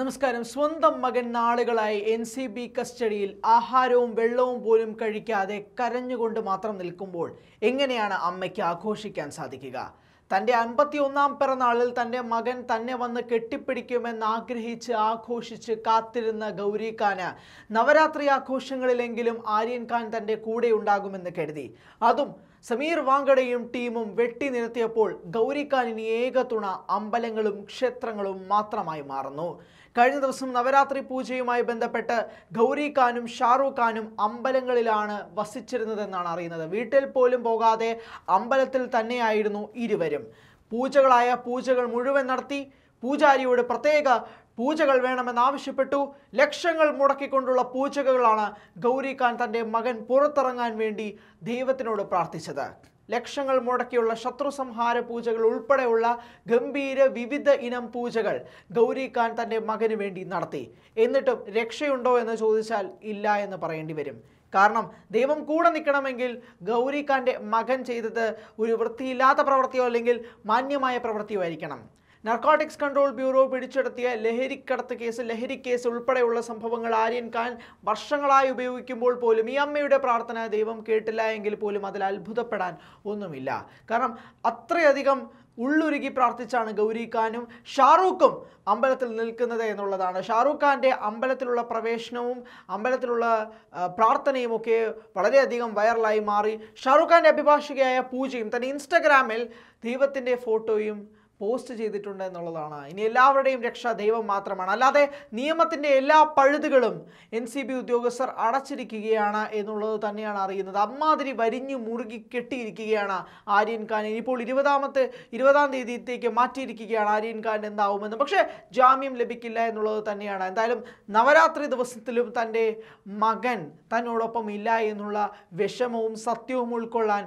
നമസ്കാരം സ്വന്തം മകൻ നാളുകളായി എൻ സി ബി കസ്റ്റഡിയിൽ ആഹാരവും വെള്ളവും പോലും കഴിക്കാതെ കരഞ്ഞുകൊണ്ട് മാത്രം നിൽക്കുമ്പോൾ എങ്ങനെയാണ് അമ്മയ്ക്ക് ആഘോഷിക്കാൻ സാധിക്കുക തൻ്റെ അൻപത്തി ഒന്നാം പിറന്നാളിൽ തൻ്റെ മകൻ തന്നെ വന്ന് കെട്ടിപ്പിടിക്കുമെന്ന് ആഗ്രഹിച്ച് ആഘോഷിച്ച് കാത്തിരുന്ന ഗൗരി ഖാന് നവരാത്രി ആഘോഷങ്ങളിലെങ്കിലും ആര്യൻ ഖാൻ തൻ്റെ കൂടെ ഉണ്ടാകുമെന്ന് കരുതി അതും സമീർ വാങ്കടയും ടീമും വെട്ടി നിരത്തിയപ്പോൾ ഗൗരി ഖാനിന് ഏക തുണ അമ്പലങ്ങളും ക്ഷേത്രങ്ങളും മാത്രമായി മാറുന്നു കഴിഞ്ഞ ദിവസം നവരാത്രി പൂജയുമായി ബന്ധപ്പെട്ട് ഗൗരി ഖാനും ഷാറൂഖ് ഖാനും അമ്പലങ്ങളിലാണ് വസിച്ചിരുന്നതെന്നാണ് അറിയുന്നത് വീട്ടിൽ പോലും പോകാതെ അമ്പലത്തിൽ തന്നെയായിരുന്നു ഇരുവരും പൂജകളായ പൂജകൾ മുഴുവൻ നടത്തി പൂജാരിയോട് പ്രത്യേക പൂജകൾ വേണമെന്നാവശ്യപ്പെട്ടു ലക്ഷങ്ങൾ മുടക്കിക്കൊണ്ടുള്ള പൂജകളാണ് ഗൗരി ഖാൻ തൻ്റെ മകൻ പുറത്തിറങ്ങാൻ വേണ്ടി ദൈവത്തിനോട് പ്രാർത്ഥിച്ചത് ലക്ഷങ്ങൾ മുടക്കിയുള്ള ശത്രു സംഹാര പൂജകൾ ഉൾപ്പെടെയുള്ള ഗംഭീര വിവിധ ഇനം പൂജകൾ ഗൗരിഖാൻ തൻ്റെ മകന് വേണ്ടി നടത്തി എന്നിട്ടും രക്ഷയുണ്ടോ എന്ന് ചോദിച്ചാൽ ഇല്ല എന്ന് പറയേണ്ടി വരും കാരണം ദൈവം കൂടെ നിൽക്കണമെങ്കിൽ ഗൗരിഖാൻ്റെ മകൻ ചെയ്തത് ഒരു വൃത്തിയില്ലാത്ത പ്രവൃത്തിയോ അല്ലെങ്കിൽ മാന്യമായ പ്രവൃത്തിയോ ആയിരിക്കണം നർക്കോട്ടിക്സ് കൺട്രോൾ ബ്യൂറോ പിടിച്ചെടുത്തിയ ലഹരിക്കടത്ത് കേസ് ലഹരി കേസ് ഉൾപ്പെടെയുള്ള സംഭവങ്ങൾ ആര്യൻ ഖാൻ വർഷങ്ങളായി ഉപയോഗിക്കുമ്പോൾ പോലും ഈ അമ്മയുടെ പ്രാർത്ഥന ദൈവം കേട്ടില്ല എങ്കിൽ പോലും അതിൽ അത്ഭുതപ്പെടാൻ ഒന്നുമില്ല കാരണം അത്രയധികം ഉള്ളുരുകി പ്രാർത്ഥിച്ചാണ് ഗൗരി ഖാനും ഷാറൂഖും അമ്പലത്തിൽ നിൽക്കുന്നത് എന്നുള്ളതാണ് ഷാറൂഖ് ഖാൻ്റെ അമ്പലത്തിലുള്ള പ്രവേശനവും അമ്പലത്തിലുള്ള പ്രാർത്ഥനയും ഒക്കെ വളരെയധികം വൈറലായി മാറി ഷാറൂഖ് ഖാൻ്റെ അഭിഭാഷകയായ പൂജയും തൻ്റെ ഇൻസ്റ്റഗ്രാമിൽ ദൈവത്തിൻ്റെ ഫോട്ടോയും പോസ്റ്റ് ചെയ്തിട്ടുണ്ട് എന്നുള്ളതാണ് ഇനി എല്ലാവരുടെയും രക്ഷ ദൈവം മാത്രമാണ് അല്ലാതെ നിയമത്തിൻ്റെ എല്ലാ പഴുതുകളും എൻ സി ബി ഉദ്യോഗസ്ഥർ അടച്ചിരിക്കുകയാണ് എന്നുള്ളത് തന്നെയാണ് അറിയുന്നത് അമ്മാതിരി വരിഞ്ഞു മുറുകി കെട്ടിയിരിക്കുകയാണ് ആര്യൻ ഖാൻ ഇനിയിപ്പോൾ ഇരുപതാമത്തെ ഇരുപതാം തീയതിയിലേക്ക് മാറ്റിയിരിക്കുകയാണ് ആര്യൻ ഖാൻ എന്താവുമെന്ന് പക്ഷേ ജാമ്യം ലഭിക്കില്ല എന്നുള്ളത് തന്നെയാണ് എന്തായാലും നവരാത്രി ദിവസത്തിലും തൻ്റെ മകൻ തന്നോടൊപ്പം ഇല്ല എന്നുള്ള വിഷമവും സത്യവും ഉൾക്കൊള്ളാൻ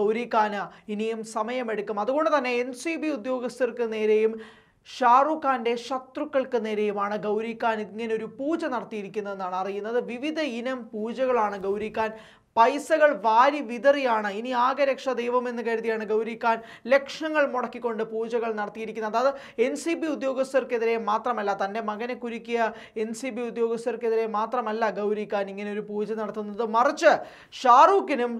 ഗൗരി ഖാന് ഇനിയും സമയമെടുക്കും അതുകൊണ്ട് തന്നെ എൻ സി ബി ഉദ്യോഗസ്ഥർക്ക് നേരെയും ഷാറുഖ് ഖാന്റെ ശത്രുക്കൾക്ക് നേരെയുമാണ് ഗൗരി ഖാൻ ഇങ്ങനെ ഒരു പൂജ നടത്തിയിരിക്കുന്നതെന്നാണ് അറിയുന്നത് വിവിധ ഇനം പൂജകളാണ് ഗൗരി ഖാൻ പൈസകൾ വാരി വിതറിയാണ് ഇനി ആകെ രക്ഷ ദൈവമെന്ന് കരുതിയാണ് ഗൗരി ഖാൻ ലക്ഷങ്ങൾ മുടക്കിക്കൊണ്ട് പൂജകൾ നടത്തിയിരിക്കുന്നത് അത് എൻ സി ബി ഉദ്യോഗസ്ഥർക്കെതിരെ മാത്രമല്ല തൻ്റെ മകനെ കുരുക്കിയ എൻ സി ബി ഉദ്യോഗസ്ഥർക്കെതിരെ മാത്രമല്ല ഗൗരി ഖാൻ ഇങ്ങനെ ഒരു പൂജ നടത്തുന്നത് മറിച്ച് ഷാറൂഖിനും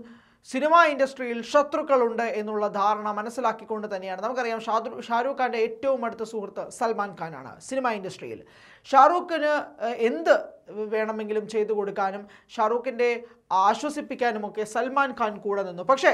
സിനിമാ ഇൻഡസ്ട്രിയിൽ ശത്രുക്കളുണ്ട് എന്നുള്ള ധാരണ മനസ്സിലാക്കിക്കൊണ്ട് തന്നെയാണ് നമുക്കറിയാം ഷാദു ഷാരൂഖ് ഖാൻ്റെ ഏറ്റവും അടുത്ത സുഹൃത്ത് സൽമാൻ ഖാനാണ് സിനിമാ ഇൻഡസ്ട്രിയിൽ ഷാറൂഖിന് എന്ത് വേണമെങ്കിലും ചെയ്തു കൊടുക്കാനും ഷാറൂഖിൻ്റെ ആശ്വസിപ്പിക്കാനുമൊക്കെ സൽമാൻ ഖാൻ കൂടെ നിന്നു പക്ഷേ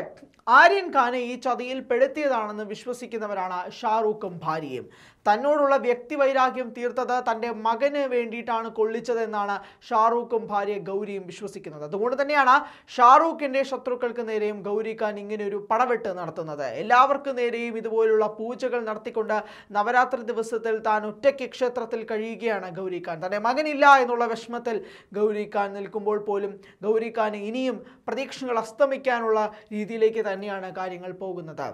ആര്യൻ ഖാനെ ഈ ചതിയിൽ പെടുത്തിയതാണെന്ന് വിശ്വസിക്കുന്നവരാണ് ഷാറൂഖും ഭാര്യയും തന്നോടുള്ള വ്യക്തിവൈരാഗ്യം തീർത്തത് തൻ്റെ മകന് വേണ്ടിയിട്ടാണ് കൊള്ളിച്ചതെന്നാണ് ഷാറൂഖും ഭാര്യ ഗൗരിയും വിശ്വസിക്കുന്നത് അതുകൊണ്ട് തന്നെയാണ് ഷാറൂഖിൻ്റെ ശത്രുക്കൾക്ക് നേരെയും ഗൗരി ഖാൻ ഇങ്ങനെ ഒരു പടവെട്ട് നടത്തുന്നത് എല്ലാവർക്കും നേരെയും ഇതുപോലുള്ള പൂജകൾ നടത്തിക്കൊണ്ട് നവരാത്രി ദിവസത്തിൽ താൻ ഒറ്റയ്ക്ക് ക്ഷേത്രത്തിൽ കഴിയുകയാണ് ഗൗരി ഖാൻ തൻ്റെ മകനില്ല എന്നുള്ള വിഷമത്തിൽ ഗൗരി ഖാൻ നിൽക്കുമ്പോൾ പോലും ഗൗരി ഖാന് ഇനിയും പ്രതീക്ഷകൾ അസ്തമിക്കാനുള്ള രീതിയിലേക്ക് തന്നെയാണ് കാര്യങ്ങൾ പോകുന്നത്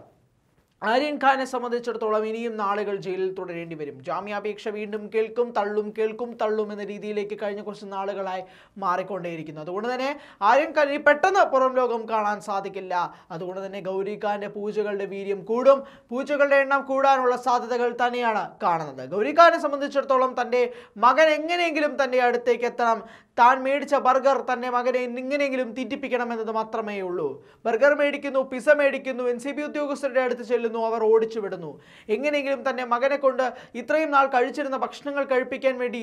ആര്യൻ ഖാനെ സംബന്ധിച്ചിടത്തോളം ഇനിയും നാളുകൾ ജയിലിൽ തുടരേണ്ടി വരും ജാമ്യാപേക്ഷ വീണ്ടും കേൾക്കും തള്ളും കേൾക്കും തള്ളും എന്ന രീതിയിലേക്ക് കഴിഞ്ഞ കുറച്ച് നാളുകളായി മാറിക്കൊണ്ടേയിരിക്കുന്നു അതുകൊണ്ട് തന്നെ ആര്യൻ ഖാൻ ഇനി പെട്ടെന്ന് പുറം ലോകം കാണാൻ സാധിക്കില്ല അതുകൊണ്ട് തന്നെ ഗൗരി ഖാന്റെ പൂജകളുടെ വീര്യം കൂടും പൂജകളുടെ എണ്ണം കൂടാനുള്ള സാധ്യതകൾ തന്നെയാണ് കാണുന്നത് ഗൗരി ഖാനെ സംബന്ധിച്ചിടത്തോളം തൻ്റെ മകൻ എങ്ങനെയെങ്കിലും തൻ്റെ അടുത്തേക്ക് എത്തണം താൻ മേടിച്ച ബർഗർ തൻ്റെ മകനെ ഇങ്ങനെയെങ്കിലും തിറ്റിപ്പിക്കണം എന്നത് മാത്രമേ ഉള്ളൂ ബർഗർ മേടിക്കുന്നു പിസ മേടിക്കുന്നു എൻ സി ബി ഉദ്യോഗസ്ഥരുടെ അടുത്ത് ചെല്ലുന്നു കൊണ്ടുവരുന്നു അവർ ഓടിച്ചു വിടുന്നു എങ്ങനെയെങ്കിലും തന്നെ മകനെ കൊണ്ട് ഇത്രയും നാൾ കഴിച്ചിരുന്ന ഭക്ഷണങ്ങൾ കഴിപ്പിക്കാൻ വേണ്ടി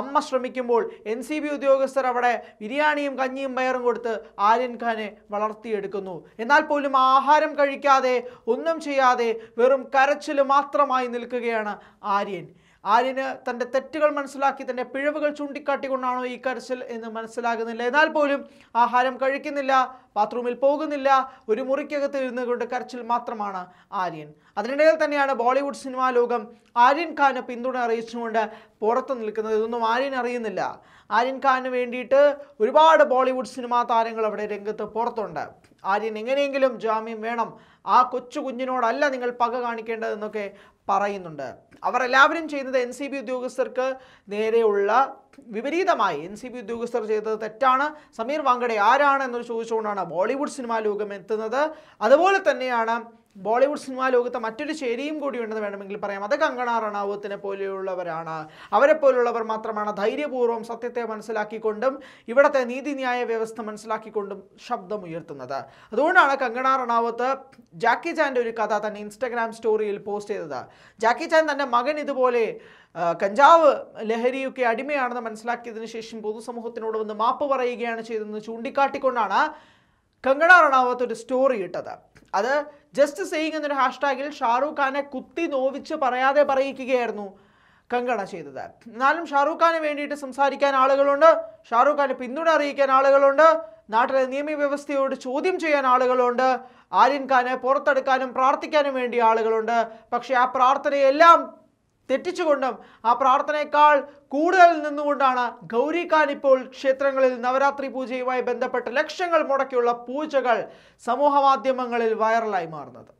അമ്മ ശ്രമിക്കുമ്പോൾ എൻ സി ബി ഉദ്യോഗസ്ഥർ അവിടെ ബിരിയാണിയും കഞ്ഞിയും വയറും കൊടുത്ത് ആര്യൻ ഖാനെ വളർത്തിയെടുക്കുന്നു എന്നാൽ പോലും ആഹാരം കഴിക്കാതെ ഒന്നും ചെയ്യാതെ വെറും കരച്ചിൽ മാത്രമായി നിൽക്കുകയാണ് ആര്യൻ ആര്യന് തൻ്റെ തെറ്റുകൾ മനസ്സിലാക്കി തൻ്റെ പിഴവുകൾ ചൂണ്ടിക്കാട്ടിക്കൊണ്ടാണോ ഈ കരച്ചിൽ എന്ന് മനസ്സിലാകുന്നില്ല എന്നാൽ പോലും ആഹാരം കഴിക്കുന്നില്ല ബാത്റൂമിൽ പോകുന്നില്ല ഒരു മുറിക്കകത്ത് ഇരുന്നുകൊണ്ട് കരച്ചിൽ മാത്രമാണ് ആര്യൻ അതിനിടയിൽ തന്നെയാണ് ബോളിവുഡ് സിനിമാ ലോകം ആര്യൻ ഖാന് പിന്തുണ അറിയിച്ചുകൊണ്ട് പുറത്ത് നിൽക്കുന്നത് ഇതൊന്നും ആര്യൻ അറിയുന്നില്ല ആര്യൻ ഖാന് വേണ്ടിയിട്ട് ഒരുപാട് ബോളിവുഡ് സിനിമാ താരങ്ങൾ അവിടെ രംഗത്ത് പുറത്തുണ്ട് ആര്യൻ എങ്ങനെയെങ്കിലും ജാമ്യം വേണം ആ കൊച്ചു കുഞ്ഞിനോടല്ല നിങ്ങൾ പക കാണിക്കേണ്ടതെന്നൊക്കെ പറയുന്നുണ്ട് അവരെല്ലാവരും ചെയ്യുന്നത് എൻ സി ബി ഉദ്യോഗസ്ഥർക്ക് നേരെയുള്ള വിപരീതമായി എൻ സി ബി ഉദ്യോഗസ്ഥർ ചെയ്തത് തെറ്റാണ് സമീർ വാങ്കഡെ ആരാണ് എന്നൊരു ചോദിച്ചുകൊണ്ടാണ് ബോളിവുഡ് സിനിമാ ലോകം എത്തുന്നത് അതുപോലെ തന്നെയാണ് ബോളിവുഡ് സിനിമാ ലോകത്ത് മറ്റൊരു ശരിയും കൂടി ഉണ്ടെന്ന് വേണമെങ്കിൽ പറയാം അത് കങ്കണ റണാവത്തിനെ പോലെയുള്ളവരാണ് അവരെ പോലുള്ളവർ മാത്രമാണ് ധൈര്യപൂർവ്വം സത്യത്തെ മനസ്സിലാക്കിക്കൊണ്ടും ഇവിടുത്തെ നീതിന്യായ വ്യവസ്ഥ മനസ്സിലാക്കിക്കൊണ്ടും ശബ്ദമുയർത്തുന്നത് അതുകൊണ്ടാണ് കങ്കണ റണാവത്ത് ജാക്കി ചാൻ്റെ ഒരു കഥ തന്നെ ഇൻസ്റ്റഗ്രാം സ്റ്റോറിയിൽ പോസ്റ്റ് ചെയ്തത് ജാക്കി ചാൻ തൻ്റെ മകൻ ഇതുപോലെ കഞ്ചാവ് ലഹരിയൊക്കെ അടിമയാണെന്ന് മനസ്സിലാക്കിയതിനു ശേഷം പൊതുസമൂഹത്തിനോട് വന്ന് മാപ്പ് പറയുകയാണ് ചെയ്തതെന്ന് ചൂണ്ടിക്കാട്ടിക്കൊണ്ടാണ് കങ്കണ റണാവത്ത് ഒരു സ്റ്റോറി ഇട്ടത് അത് ജസ്റ്റ് സെയിങ് എന്നൊരു ഹാഷ്ടാഗിൽ ഷാറൂഖ് ഖാനെ കുത്തി നോവിച്ച് പറയാതെ പറയിക്കുകയായിരുന്നു കങ്കണ ചെയ്തത് എന്നാലും ഷാറൂഖ് ഖാന് വേണ്ടിയിട്ട് സംസാരിക്കാൻ ആളുകളുണ്ട് ഷാറൂഖ് ഖാന് പിന്തുണ അറിയിക്കാൻ ആളുകളുണ്ട് നാട്ടിലെ നിയമവ്യവസ്ഥയോട് ചോദ്യം ചെയ്യാൻ ആളുകളുണ്ട് ആര്യൻ ഖാനെ പുറത്തെടുക്കാനും പ്രാർത്ഥിക്കാനും വേണ്ടി ആളുകളുണ്ട് പക്ഷേ ആ പ്രാർത്ഥനയെല്ലാം തെറ്റിച്ചുകൊണ്ടും ആ പ്രാർത്ഥനയേക്കാൾ കൂടുതൽ നിന്നുകൊണ്ടാണ് ഗൗരിക്കാൻ ഇപ്പോൾ ക്ഷേത്രങ്ങളിൽ നവരാത്രി പൂജയുമായി ബന്ധപ്പെട്ട് ലക്ഷങ്ങൾ മുടക്കിയുള്ള പൂജകൾ സമൂഹമാധ്യമങ്ങളിൽ വൈറലായി മാറുന്നത്